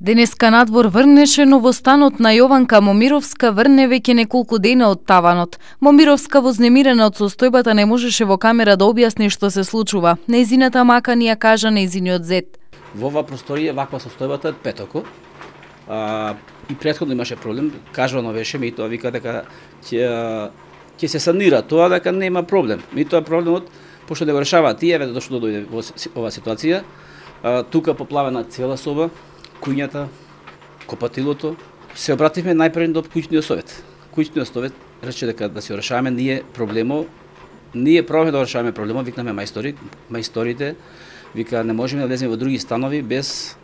Денеска надвор врнеше, но во станот на Јованка Момировска врне веќе неколку дена од таванот. Момировска вознемирена од состојбата не можеше во камера да објасни што се случува. Нејзината мака ни ја кажа нејзиниот зет. Во оваа просторија ваква состојбата од петоко. А, и претходно имаше проблем, кажано беше ми тоа вика дека ќе, ќе се санира тоа дека нема проблем. Ми тоа проблемот пошто да го решава тие, да дошло да дојде во оваа ситуација, а, тука поплавена цела соба, кујњата, копатилото, се обративме најпред до кујниот совет. Кујниот совет рече дека да се решаваме ние проблемо, ние пробаме да решаваме проблемо, викнаме мајстори, мајсторите, вика не можеме да влеземе во други станови без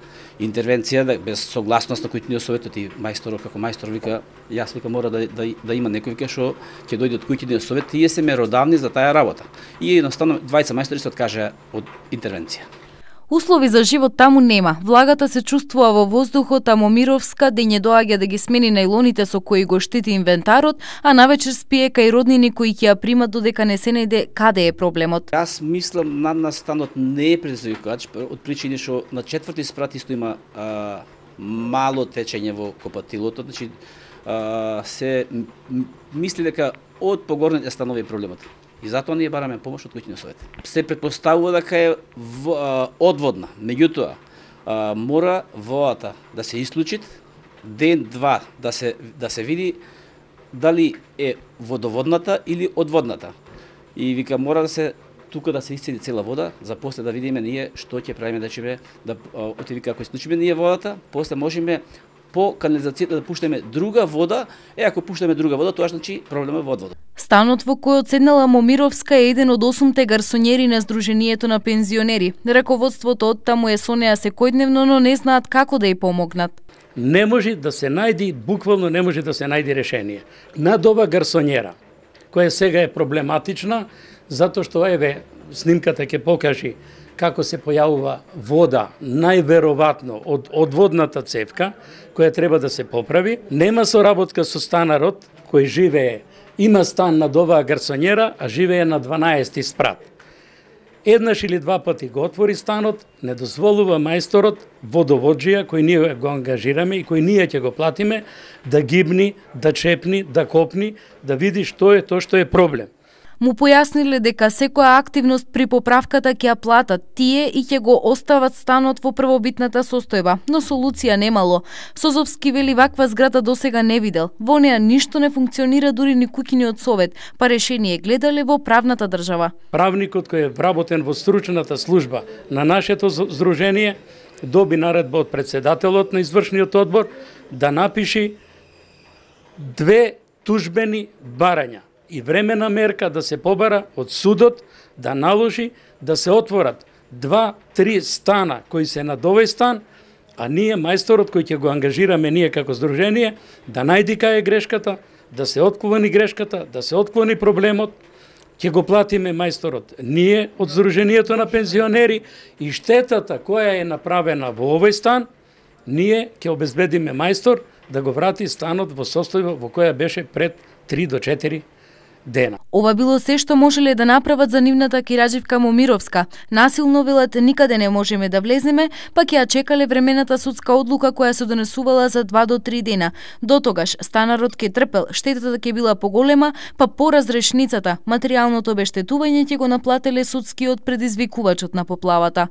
интервенција, да, без согласност на кујниот советот и мајсторот како мајстор вика, јас вика мора да, да, да има некој вика што ќе дојде од кујниот совет, тие се меродавни за таа работа. И едноставно двајца мајстори се откажаа од интервенција. Услови за живот таму нема. Влагата се чувствува во воздухот, а Момировска дење да доаѓа да ги смени најлоните со кои го штити инвентарот, а навечер спие кај роднини кои ќе ја примат додека не се најде каде е проблемот. Јас мислам на настанот не е предизвикувач од причини што на четврти спрат исто има а, мало течење во копатилото, значи а, се мисли дека од погорните станови проблемот. И затоа ние бараме помош од куќниот совет. Се предпоставува дека да е в, а, одводна, меѓутоа а, мора воата да се исклучи ден два да се да се види дали е водоводната или одводната. И вика мора да се тука да се исцеди цела вода, за после да видиме ние што ќе правиме да ќе. да оти како исклучиме ние водата, после можеме по канализацијата да пуштаме друга вода, е ако пуштаме друга вода, тоа значи проблемот е во одводот. Станот во кој седнала Момировска е еден од осумте гарсонери на Сдруженијето на пензионери. Раководството од таму е со неа секојдневно, но не знаат како да ја помогнат. Не може да се најди, буквално не може да се најди решение. Над ова гарсонера, која сега е проблематична, затоа што еве снимката ќе покажи како се појавува вода, најверојатно од одводната цевка, која треба да се поправи. Нема соработка со станарот кој живее има стан над оваа гарсонјера, а живее на 12 спрат. Еднаш или два пати го отвори станот, не дозволува мајсторот, водоводжија, кој ние го ангажираме и кој ние ќе го платиме, да гибни, да чепни, да копни, да види што е тоа што е проблем. Му појасниле дека секоја активност при поправката ќе ја платат тие и ќе го остават станот во првобитната состојба, но солуција немало. Созовски вели ваква зграда до сега не видел. Во неа ништо не функционира дури ни од совет, па решение гледале во правната држава. Правникот кој е вработен во стручната служба на нашето здружение доби наредба од председателот на извршниот одбор да напиши две тужбени барања и времена мерка да се побара од судот да наложи да се отворат два, три стана кои се на овој стан, а ние мајсторот кој ќе го ангажираме ние како здружение да најди кај е грешката, да се отклони грешката, да се отклони проблемот, ќе го платиме мајсторот. Ние од здружението на пензионери и штетата која е направена во овој стан, ние ќе обезбедиме мајстор да го врати станот во состојба во која беше пред 3 до 4 дена. Ова било се што можеле да направат за нивната Кираживка Момировска. Насилно велат никаде не можеме да влеземе, па ќе ја чекале времената судска одлука која се донесувала за 2 до 3 дена. До тогаш станарот ке трпел, штетата ке била поголема, па по разрешницата, материјалното обештетување ќе го наплателе судскиот предизвикувачот на поплавата.